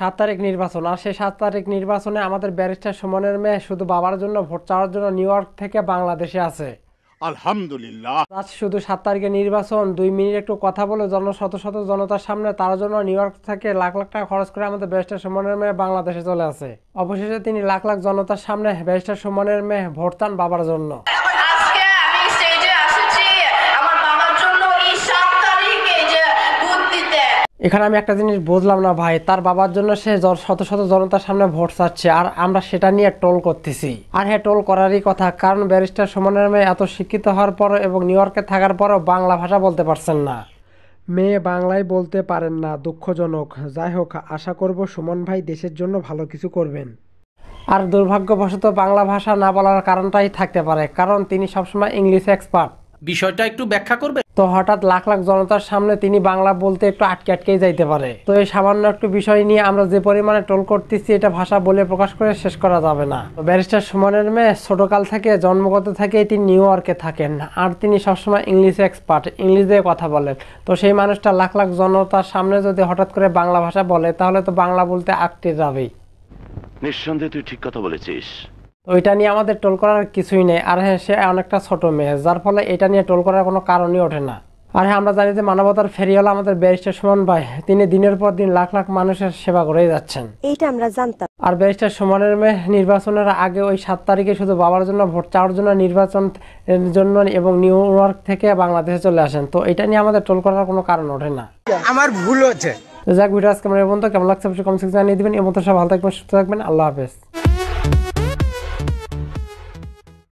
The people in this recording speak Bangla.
সাত তারিখ নির্বাচন আর সেই সাত তারিখ নির্বাচনে আমাদের ব্যারিস্টার সুমনের মেয়ে শুধু বাবার জন্য ভোট চাওয়ার জন্য নিউ থেকে বাংলাদেশে আছে আলহামদুলিল্লাহ আজ শুধু সাত তারিখে নির্বাচন দুই মিনিট একটু কথা বলে জন শত শত জনতার সামনে তার জন্য নিউ ইয়র্ক থেকে লাখ লাখ টাকা খরচ করে আমাদের ব্যারিস্টার সুমনের মেয়ে বাংলাদেশে চলে আসে অবশেষে তিনি লাখ লাখ জনতার সামনে ব্যারিস্টার সুমনের মেয়ে ভোট চান বাবার জন্য এখানে আমি একটা জিনিস বুঝলাম না ভাই তার বাবার জন্য সে শত শত জনতার সামনে ভোট চাচ্ছে আর আমরা সেটা নিয়ে টোল করতেছি আর হ্যাঁ টোল করারই কথা কারণ ব্যারিস্টার সমানের মেয়ে এত শিক্ষিত হওয়ার পরও এবং নিউ ইয়র্কে থাকার পরও বাংলা ভাষা বলতে পারছেন না মেয়ে বাংলায় বলতে পারেন না দুঃখজনক যাই হোক আশা করব সুমন ভাই দেশের জন্য ভালো কিছু করবেন আর দুর্ভাগ্যবশত বাংলা ভাষা না বলার কারণটাই থাকতে পারে কারণ তিনি সবসময় ইংলিশ এক্সপার্ট বিষয়টা একটু ব্যাখ্যা করবে তো হঠাৎ লাখ লাখ জনতার সামনে তিনি বাংলা বলতে একটু আটকে আটকেই যাইতে পারে তো এই সামান্য একটু বিষয় নিয়ে আমরা যে পরিমাণে টোল করতেছি এটা ভাষা বলে প্রকাশ করে শেষ করা যাবে না ব্যারিস্টার সুমনের মেয়ে ছোটকাল থেকে জন্মগত থেকে তিনি নিউ ইয়র্কে থাকেন আর তিনি সবসময় ইংলিশে এক্সপার্ট ইংলিশে কথা বলেন তো সেই মানুষটা লাখ লাখ জনতার সামনে যদি হঠাৎ করে বাংলা ভাষা বলে তাহলে তো বাংলা বলতে আটকে যাবেই নিঃসন্দেহে তুই ঠিক কথা বলেছিস তো এটা নিয়ে আমাদের টোল করার কিছুই নেই আর হ্যাঁ সে অনেকটা ছোট মেয়ে যার ফলে এটা নিয়ে টোল করার কোনো কারণই ওঠে না আর হ্যাঁ আমরা জানি যে মানবতার ফেরিওয়ালা আমাদের ব্যারিস্টার সুমন ভাই তিনি দিনের পর দিন লাখ লাখ মানুষের সেবা করে যাচ্ছেন এইটা আমরা জানতাম আর ব্যারিস্টার সুমনের মেয়ে নির্বাচনের আগে ওই সাত তারিখে শুধু বাবার জন্য ভোট চাওয়ার জন্য নির্বাচন জন্য এবং নিউ ইয়র্ক থেকে বাংলাদেশে চলে আসেন তো এটা নিয়ে আমাদের টোল করার কোনো কারণ ওঠে না আমার ভুল হচ্ছে যাক ভিডিও আজকে আমরা পর্যন্ত কেমন লাগছে অবশ্যই কমেন্ট সেকশনে জানিয়ে দিবেন এবং তো সব ভালো থাকবেন সুস্থ থাকবেন আল্লাহ হাফেজ